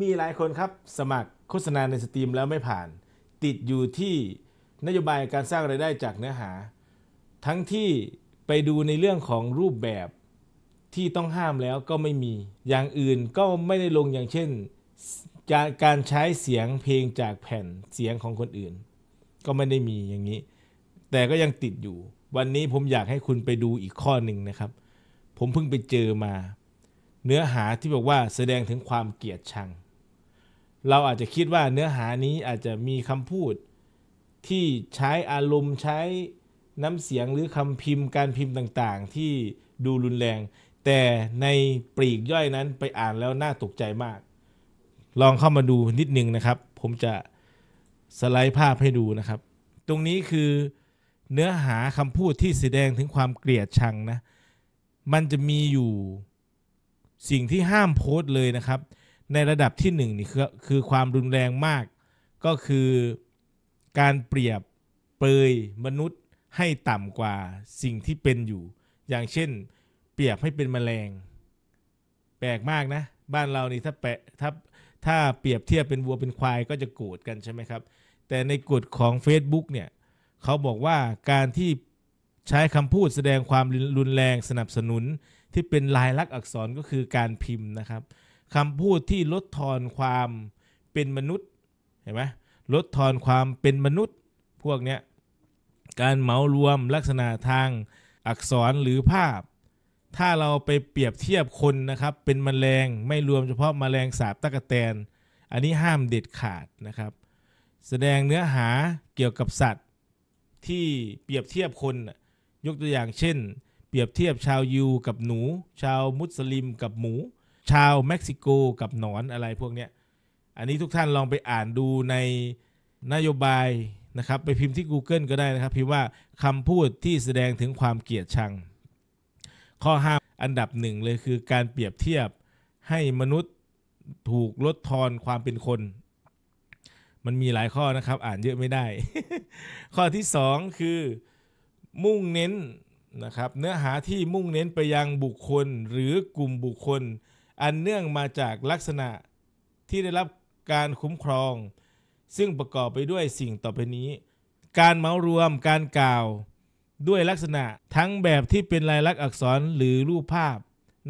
มีหลายคนครับ สมัครโฆษณาในสตรีมแล้วไม่ผ่าน ติดอยู่ที่ นโยบายการสร้างไรายได้จากเนื้อหา ทั้งที่ไปดูในเรื่องของรูปแบบที่ต้องห้ามแล้วก็ไม่มีอย่างอื่นก็ไม่ได้ลงอย่างเช่น การใช้เสียงเพลงจากแผ่นเสียงของคนอื่น ก็ไม่ได้มีอย่างนี้ แต่ก็ยังติดอยู่ วันนี้ผมอยากให้คุณไปดูอีกข้อหนึ่งนะครับ ผมเพิ่งไปเจอมา เนื้อหาที่บอกว่าแสดงถึงความเกลียดชังเราอาจจะคิดว่าเนื้อหานี้อาจจะมีคำพูดที่ใช้อารมณ์ใช้น้ำเสียงหรือคำพิมพ์การพิมพ์ต่างๆ ที่ดูรุนแรง แต่ในปลีกย่อยนั้นไปอ่านแล้วน่าตกใจมาก ลองเข้ามาดูนิดนึงนะครับ ผมจะสไลด์ภาพให้ดูนะครับ ตรงนี้คือเนื้อหาคำพูดที่แสดงถึงความเกลียดชังนะมันจะมีอยู่สิ่งที่ห้ามโพสต์เลยนะครับในระดับที่หนี่คือคือความรุนแรงมาก ก็คือการเปรียบเปยมนุษย์ให้ต่ำกว่าสิ่งที่เป็นอยู่ อย่างเช่นเปรียบให้เป็นแมลงแปลกมากนะ บ้านเรานี่ถ้าแปะถ้าถ้าเปรียบเทียบเป็นวัวเป็นควายก็จะโกรธกันใช่ไหมครับ แต่ในกฎของ Facebook เนี่ย เขาบอกว่าการที่ใช้คำพูดแสดงความรุนแรงสนับสนุนที่เป็นลายลักษณ์อักษรก็คือการพิมพ์นะครับคำพูดที่ลดทอนความเป็นมนุษย์เห็นไหมลดทอนความเป็นมนุษย์พวกเนี้ยการเหมารวมลักษณะทางอักษรหรือภาพ ถ้าเราไปเปรียบเทียบคนนะครับเป็นมแมลงไม่รวมเฉพาะมแมลงสาบตะกะแตน อันนี้ห้ามเด็ดขาดนะครับแสดงเนื้อหาเกี่ยวกับสัตว์ที่เปรียบเทียบคน ยกตัวอย่างเช่น เปรียบเทียบชาวยูกับหนู ชาวมุสลิมกับหมูชาวเม็กซิโกกับหนอนอะไรพวกเนี้ย อันนี้ทุกท่านลองไปอ่านดูในนโยบายนะครับ ไปพิมพ์ที่ Google ก็ได้นะครับ พิมพ์ว่าคำพูดที่แสดงถึงความเกลียดชัง ข้อห้าอันดับหนึ่งเลยคือการเปรียบเทียบให้มนุษย์ถูกลดทอนความเป็นคน มันมีหลายข้อนะครับอ่านเยอะไม่ได้ ข้อที่สองคือ มุ่งเน้นนะครับ เนื้อหาที่มุ่งเน้นไปยังบุคคลหรือกลุ่มบุคคลอันเนื่องมาจากลักษณะที่ได้รับการคุ้มครอง ซึ่งประกอบไปด้วยสิ่งต่อไปนี้ การเมารวมการกล่าวด้วยลักษณะทั้งแบบที่เป็นลายลักษณ์อักษรหรือรูปภาพ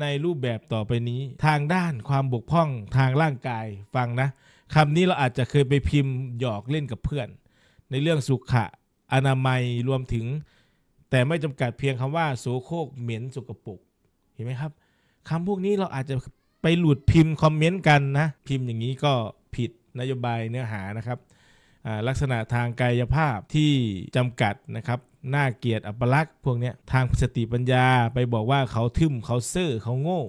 ในรูปแบบต่อไปนี้ ทางด้านความบกพร่อง ทางร่างกายฟังนะ คำนี้เราอาจจะเคยไปพิมพ์หยอกเล่นกับเพื่อน ในเรื่องสุขะอนามัยรวมถึง แต่ไม่จำกัดเพียงคำว่าโสโครกเหม็นสกปรกเห็นไหมครับคำพวกนี้เราอาจจะไปหลุดพิมพ์คอมเมนต์กันนะ พิมพ์อย่างนี้ก็ผิดนโยบายเนื้อหานะครับ ลักษณะทางกายภาพที่จำกัดนะครับน่าเกียดอัปลักษณ์พวกนี้ทางสติปัญญาไปบอกว่าเขาทึมเขาเซ่อเขาโง่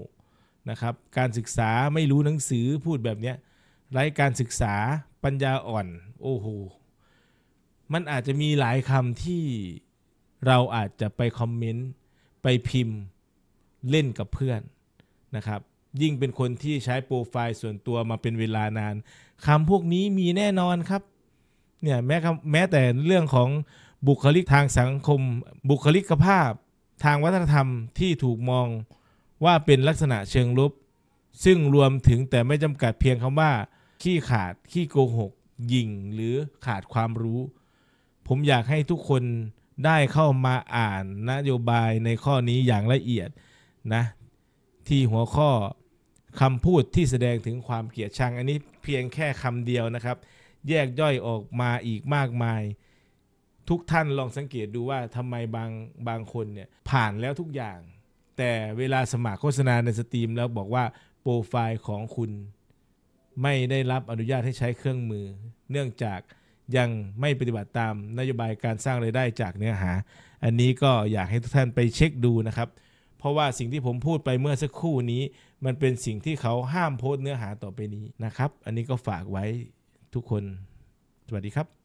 นะครับการศึกษาไม่รู้หนังสือพูดแบบนี้ไร้การศึกษาปัญญาอ่อน โอ้โหมันอาจจะมีหลายคำที่เราอาจจะไปคอมเมนต์ไปพิมพ์เล่นกับเพื่อนนะครับยิ่งเป็นคนที่ใช้โปรไฟล์ส่วนตัวมาเป็นเวลานาน คำพวกนี้มีแน่นอนครับเนี่ยแม้แม้แต่เรื่องของบุคลิกทางสังคม บุคลิกภาพทางวัฒนธรรมที่ถูกมองว่าเป็นลักษณะเชิงลบซึ่งรวมถึงแต่ไม่จำกัดเพียงคำว่า ขี้ขาด ขี้โกหกยิงหรือขาดความรู้ ผมอยากให้ทุกคนได้เข้ามาอ่านนโยบายในข้อนี้อย่างละเอียดนะที่หัวข้อคำพูดที่แสดงถึงความเกลียดชัง อันนี้เพียงแค่คำเดียวนะครับ แยกย่อยออกมาอีกมากมาย ทุกท่านลองสังเกตดูว่าทำไมบางบางคนเนี่ยผ่านแล้วทุกอย่าง แต่เวลาสมัครโฆษณาในสตรีมแล้วบอกว่าโปรไฟล์ของคุณ ไม่ได้รับอนุญาตให้ใช้เครื่องมือ เนื่องจากยังไม่ปฏิบัติตามนโยบายการสร้างไรายได้จากเนื้อหา อันนี้ก็อยากให้ทุกท่านไปเช็คดูนะครับเพราะว่าสิ่งที่ผมพูดไปเมื่อสักครู่นี้ มันเป็นสิ่งที่เขาห้ามโพสต์เนื้อหาต่อไปนี้นะครับ อันนี้ก็ฝากไว้ทุกคน สวัสดีครับ